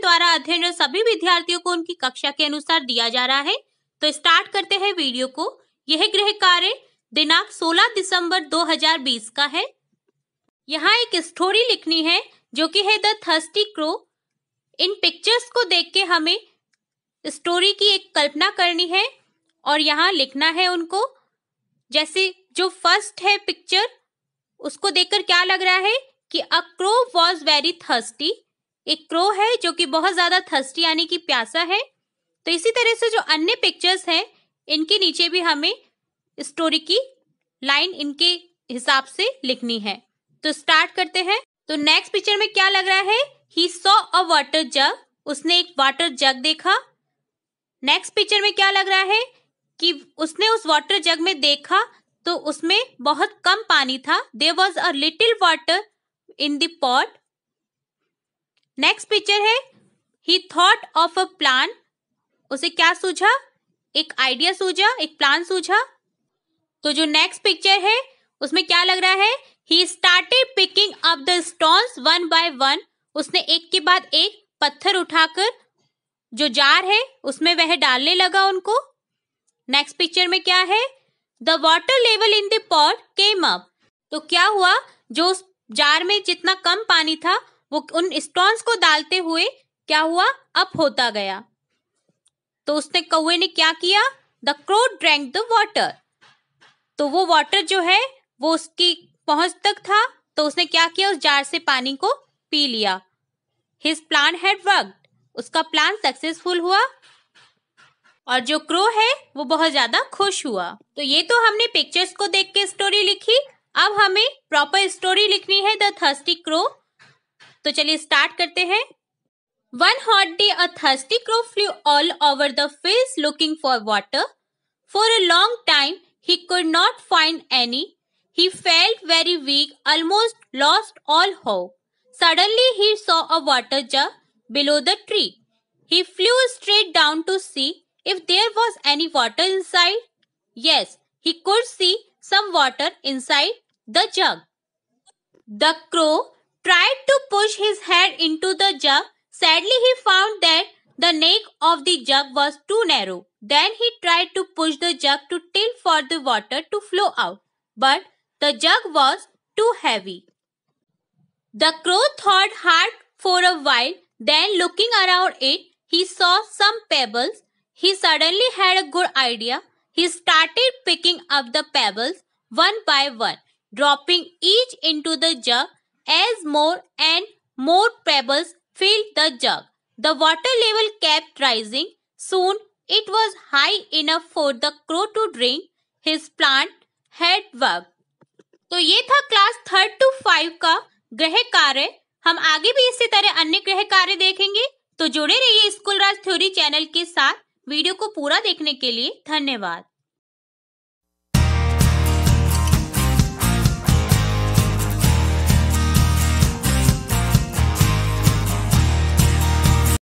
द्वारा अध्ययन सभी विद्यार्थियों को उनकी कक्षा के अनुसार दिया जा रहा है तो स्टार्ट करते हैं वीडियो को यह गृह कार्य दिनांक 16 दिसंबर 2020 का है यहाँ एक स्टोरी लिखनी है जो कि है the thirsty crow in pictures को देख के हमें स्टोरी की एक कल्पना करनी है और यहाँ लिखना है उनको जैसे जो फर्स्ट है पिक्चर उसको देखकर क्या लग रहा है कि a crow was very thirsty एक क्रो है जो कि बहुत ज्यादा थर्स्टी यानी कि प्यासा है तो इसी तरह से जो अन्य पिक्चर्स हैं इनके नीचे भी हमें स्टोरी की लाइन इनके हिसाब से लिखनी है तो स्टार्ट करते हैं तो नेक्स्ट पिक्चर में क्या लग रहा है ही सो अ वाटर जग उसने एक वाटर जग देखा नेक्स्ट पिक्चर में क्या लग रहा है कि उसने उस वाटर जग में देखा तो उसमें बहुत कम पानी था there was a little water in that next picture है he thought of a plan उसे क्या सूझा एक आइडिया सूझा एक प्लान सूझा तो जो नेक्स्ट पिक्चर है उसमें क्या लग रहा है he started picking up the stone one by one उसने एक के बाद एक पत्थर उठाकर जो जार है उसमें वह डालने लगा उनको नेक्स्ट पिक्चर में क्या है the water level in the pot came up तो क्या हुआ जो उस जार में जितना कम पानी था वो उन स्टोन्स को डालते हुए क्या हुआ अप होता गया तो उसने कौए ने क्या किया the crow drank the water तो वो वॉटर जो है वो उसकी पहुंच तक था तो उसने क्या किया उस जार से पानी को पी लिया हिज प्लान हैड वर्क उसका प्लान सक्सेसफुल हुआ और जो क्रो है वो बहुत ज्यादा खुश हुआ तो ये तो हमने पिक्चर्स को देख के स्टोरी लिखी अब हमें प्रॉपर स्टोरी लिखनी है द थर्स्टी क्रो तो चलिए स्टार्ट करते हैं One hot day, a thirsty crow flew all over the fields looking for water. For a long time, he could not find any. He felt very weak, almost lost all hope. Suddenly, he saw a water jar below the tree. He flew straight down to see if there was any water inside. Yes, he could see some water inside the jug. The crow tried to push his head into the jug. Sadly, he found that the neck of the jug was too narrow. Then he tried to push the jug to tilt for the water to flow out, but the jug was too heavy. The crow thought hard for a while, then looking around it, he saw some pebbles. He suddenly had a good idea. He started picking up the pebbles one by one, dropping each into the jug As more and more pebbles filled the jug, the water level kept rising. Soon it was high enough for the crow to drink. His plant had worked. तो ये था class third to five का ग्रह कार्य हम आगे भी इसी तरह अन्य ग्रह कार्य देखेंगे तो जुड़े रहिए स्कूल राज थ्योरी चैनल के साथ वीडियो को पूरा देखने के लिए धन्यवाद